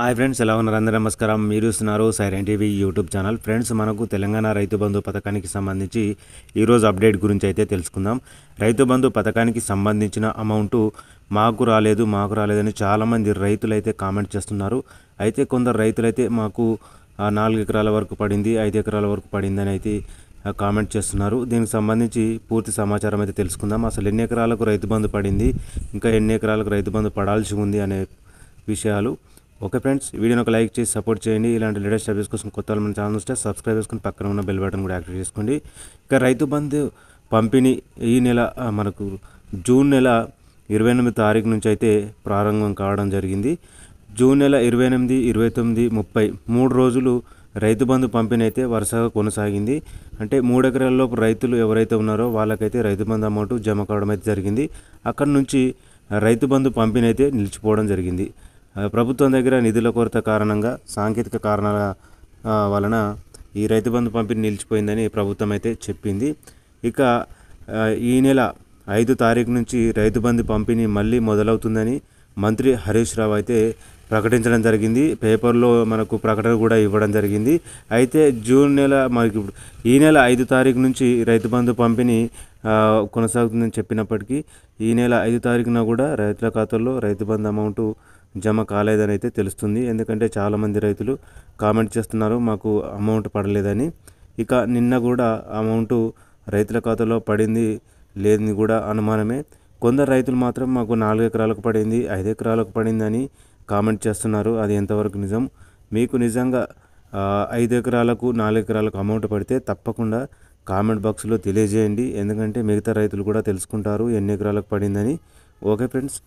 hi friends ఎలా ఉన్నారు అందరూ నమస్కారం మీరు ఇస్తున్నారు siren TV YouTube channel friends మనకు తెలంగాణ రైతు బంధు పథకానికి సంబంధించి ఈరోజు అప్డేట్ గురించి అయితే తెలుసుకుందాం రైతు బంధు పథకానికి సంబంధించిన అమౌంట్ మాకు రాలేదు మాకు రాలేదని చాలామంది రైతులు అయితే కామెంట్ చేస్తున్నారు అయితే కొందరు రైతులైతే మాకు నాలుగు ఎకరాల వరకు పడింది ఐదు ఎకరాల వరకు పడిందని అయితే కామెంట్ చేస్తున్నారు దీనికి సంబంధించి పూర్తి సమాచారం అయితే తెలుసుకుందాం అసలు ఎన్ని ఎకరాలకు రైతు బంధు పడింది ఇంకా ఎన్ని ఎకరాలకు రైతు బంధు పడాల్సి ఉంది అనే విషయాలు ఓకే ఫ్రెండ్స్ వీడియోని ఒక లైక్ చేసి సపోర్ట్ చేయండి ఇలాంటి లేటెస్ట్ అప్డేట్స్ కోసం కొత్త మన ఛానల్ వస్తే సబ్స్క్రైబ్ చేసుకుని పక్కన ఉన్న బెల్ బటన్ కూడా యాక్టివేట్ చేసుకోండి ఇక రైతు బంధు పంపిణీ ఈ నెల మనకు జూన్ నెల ఇరవై ఎనిమిది తారీఖు నుంచి అయితే ప్రారంభం కావడం జరిగింది జూన్ నెల ఇరవై ఎనిమిది ఇరవై తొమ్మిది ముప్పై మూడు రోజులు రైతు బంధు పంపిణీ అయితే వరుసగా కొనసాగింది అంటే మూడు ఎకరాల్లో రైతులు ఎవరైతే ఉన్నారో వాళ్ళకైతే రైతు బంధు అమౌంట్ జమ కావడం అయితే జరిగింది అక్కడి నుంచి రైతు బంధు పంపిణీ అయితే నిలిచిపోవడం జరిగింది ప్రభుత్వం దగ్గర నిధుల కొరత కారణంగా సాంకేతిక కారణాల వలన ఈ రైతు బంధు పంపిణీ నిలిచిపోయిందని ప్రభుత్వం అయితే చెప్పింది ఇక ఈ నెల ఐదు తారీఖు నుంచి రైతు బంధు పంపిణీ మళ్ళీ మొదలవుతుందని మంత్రి హరీష్ రావు అయితే ప్రకటించడం జరిగింది పేపర్లో మనకు ప్రకటన కూడా ఇవ్వడం జరిగింది అయితే జూన్ నెల మనకి ఈ నెల ఐదు తారీఖు నుంచి రైతు బంధు పంపిణీ కొనసాగుతుందని చెప్పినప్పటికీ ఈ నెల ఐదు తారీఖున కూడా రైతుల ఖాతాల్లో రైతు బంధు అమౌంటు జమ కాలేదని అయితే తెలుస్తుంది ఎందుకంటే చాలామంది రైతులు కామెంట్ చేస్తున్నారు మాకు అమౌంట్ పడలేదని ఇక నిన్న కూడా అమౌంట్ రైతుల ఖాతాలో పడింది లేదని కూడా అనుమానమే కొందరు రైతులు మాత్రం మాకు నాలుగు ఎకరాలకు పడింది ఐదు ఎకరాలకు పడిందని కామెంట్ చేస్తున్నారు అది ఎంతవరకు నిజం మీకు నిజంగా ఐదు ఎకరాలకు నాలుగు ఎకరాలకు అమౌంట్ పడితే తప్పకుండా కామెంట్ బాక్స్లో తెలియజేయండి ఎందుకంటే మిగతా రైతులు కూడా తెలుసుకుంటారు ఎన్ని ఎకరాలకు పడిందని ఓకే ఫ్రెండ్స్